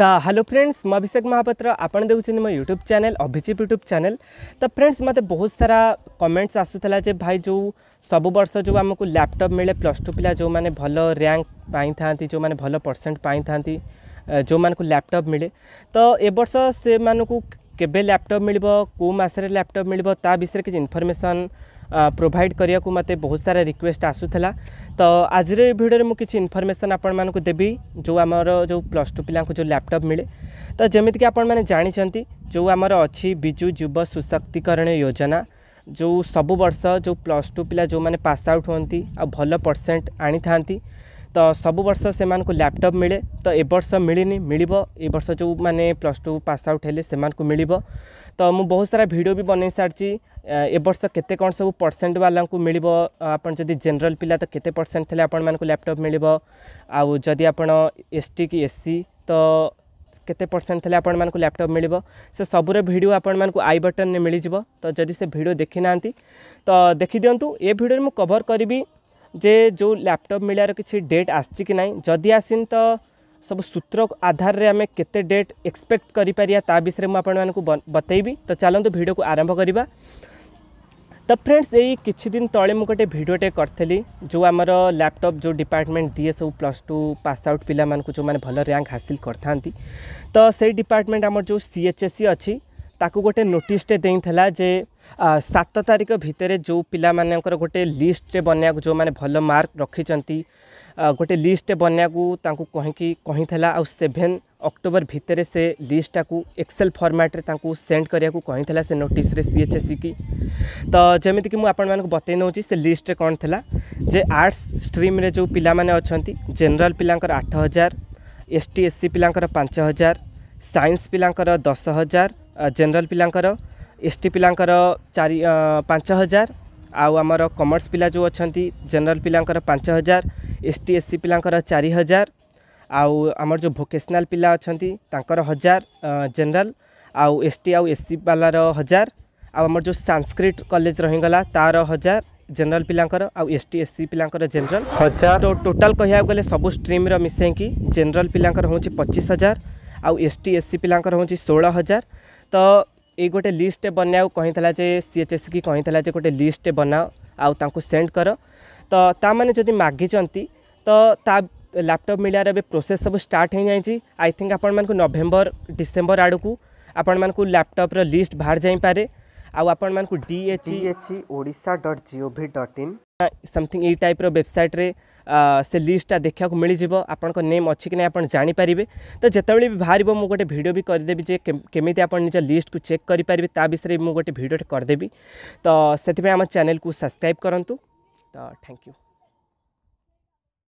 ତ hello friends ମୁଁ ଅଭିଷେକ ମହାପାତ୍ର ଆପଣ ଦେଖୁଛନ୍ତି ମୋ YouTube channel Abhijit YouTube channel ତ ଫ୍ରେଣ୍ଡସ୍ ମୋତେ ବହୁତ ସାରା କମେଣ୍ଟସ୍ ଆସୁଥିଲା ଯେ ଭାଇ ଯେଉଁ ସବୁ ବର୍ଷ ଯେଉଁ ଆମକୁ ଲ୍ୟାପଟପ୍ ମିଳେ ପ୍ଲସ୍ ଟୁ ପିଲା ଯେଉଁମାନେ ଭଲ ର୍ୟାଙ୍କ ପାଇଥାନ୍ତି ଯେଉଁମାନେ ଭଲ ପରସେଣ୍ଟ ପାଇଥାନ୍ତି ଯେଉଁମାନଙ୍କୁ ଲ୍ୟାପଟପ୍ ମିଳେ ତ ଏ ବର୍ଷ ସେମାନଙ୍କୁ କେବେ ଲ୍ୟାପଟପ୍ ମିଳିବ କେଉଁ ମାସରେ ଲ୍ୟାପଟପ୍ ମିଳିବ ତା ବିଷୟରେ କିଛି ଇନଫର୍ମେସନ୍ प्रोभाइड करने को मत बहुत सारा रिक्वेस्ट आसूला तो आज भिडियो मुझे इनफर्मेसन आपण देवी जो आम जो प्लस टू पा जो लैपटप मिले तो जमीक आपंट जो आम अच्छी विजु जुव सुशक्तिकरण योजना जो सबु वर्ष जो प्लस टू पिला जो मैंने पास आउट हमें आल परसेंट आनी था तो सब वर्ष से लैपटप मिले तो ए बर्ष मिलनी मिल यर्ष जो मैंने प्लस टू पास आउट है से मिल तो मुझ बहुत सारा भिड भी बन सारी ए वर्ष केत परसेंट वाला मिल आपड़ जेनेल पिला तो कैसे परसेंट थे आपटप मिल आदि आप एस टी कि एस सी तो केत परसेंट थे आपटप मिल से सबुर भिड आपण आई बटन में मिलजि तो जदि से भिड देखी ना तो देखिदिं ये भिडियो मुझ कभर करी जे जो लैपटॉप मिलार किसी डेट आसी ना जदि आसीन तो सब सूत्र आधार रे आम डेट एक्सपेक्ट करा विषय मुझे बतेबी तो चलत भिड को आरंभ करवा तो फ्रेंड्स यही किसी दिन तले मुझे गोटे भिडटे करी जो आम लैपटॉप जो डिपार्टमेंट दिए सब प्लस टू पास आउट पिला जो मैंने भल रैंक हासिल करता तो से डिपार्टमेंट आम जो सी एच एस सी अच्छी ताको गोटे नोटिसटे देला जे ସାତ ତାରିଖ ଭିତରେ ଯେଉଁ ପିଲାମାନଙ୍କର ଗୋଟେ ଲିଷ୍ଟରେ ବନେଇବାକୁ ଯେଉଁମାନେ ଭଲ ମାର୍କ ରଖିଛନ୍ତି ଗୋଟେ ଲିଷ୍ଟଟେ ବନେଇବାକୁ ତାଙ୍କୁ କହିକି କହିଥିଲା ଆଉ ସେଭେନ୍ ଅକ୍ଟୋବର ଭିତରେ ସେ ଲିଷ୍ଟଟାକୁ ଏକ୍ସେଲ୍ ଫର୍ମାଟ୍ରେ ତାଙ୍କୁ ସେଣ୍ଡ କରିବାକୁ କହିଥିଲା ସେ ନୋଟିସ୍ରେ ସି ଏଚ୍ ଏସ୍ କି ତ ଯେମିତିକି ମୁଁ ଆପଣମାନଙ୍କୁ ବତେଇ ନେଉଛି ସେ ଲିଷ୍ଟରେ କ'ଣ ଥିଲା ଯେ ଆର୍ଟ୍ସ ଷ୍ଟ୍ରିମ୍ରେ ଯେଉଁ ପିଲାମାନେ ଅଛନ୍ତି ଜେନେରାଲ୍ ପିଲାଙ୍କର ଆଠ ହଜାର ଏସ୍ ଟି ଏସ୍ ସି ପିଲାଙ୍କର ପାଞ୍ଚ ହଜାର ସାଇନ୍ସ ପିଲାଙ୍କର ଦଶ ହଜାର ଜେନେରାଲ୍ ପିଲାଙ୍କର एस टी पिला चार पांच हजार आउ आम कमर्स पिला जो अच्छा जेनराल पिला पांच हजार एस टी एस सी पिला चार हजार आउ आम जो भोकेशनाल पिला अच्छा हजार जेनराल आउ एस टी आउ एस सी बालार हजार आम जो सांस्क्रिट कलेज रहीगला तार हजार जनरल पिला एस टी एस सी पिला जेनराल हजार तो टोटाल कह ग सब स्ट्रीम्र मिसेक जेनराल पिला पचीस हजार आउ एस टी एस सी पिला षोह हजार तो ଏଇ ଗୋଟେ ଲିଷ୍ଟଟେ ବନାଇବାକୁ କହିଥିଲା ଯେ ସିଏଚ୍ଏସ୍ କି କହିଥିଲା ଯେ ଗୋଟେ ଲିଷ୍ଟଟେ ବନାଅ ଆଉ ତାଙ୍କୁ ସେଣ୍ଡ କର ତ ତାମାନେ ଯଦି ମାଗିଛନ୍ତି ତ ତା ଲ୍ୟାପଟପ୍ ମିଳିବାର ଏବେ ପ୍ରୋସେସ୍ ସବୁ ଷ୍ଟାର୍ଟ ହୋଇଯାଇଛି ଆଇ ଥିଙ୍କ ଆପଣମାନଙ୍କୁ ନଭେମ୍ବର ଡିସେମ୍ବର ଆଡ଼କୁ ଆପଣମାନଙ୍କୁ ଲ୍ୟାପଟପ୍ର ଲିଷ୍ଟ ବାହାର ଯାଇପାରେ ଆଉ ଆପଣମାନଙ୍କୁ D H Odisha dot G O V dot in something यही टाइप रेबसाइट से लिस्टा देखा मिल जाव आपंक नेम अच्छी कि ना आप जापर तो जितेबले भी बाहर मुझे गोटे भिडियो भी करदेवी जे केमी आप निज लिस्ट को चेक करें ता विषय मुझे गोटे भिडटे करदेवी तो से आम चेल को सब्सक्राइब करूँ तो थैंक यू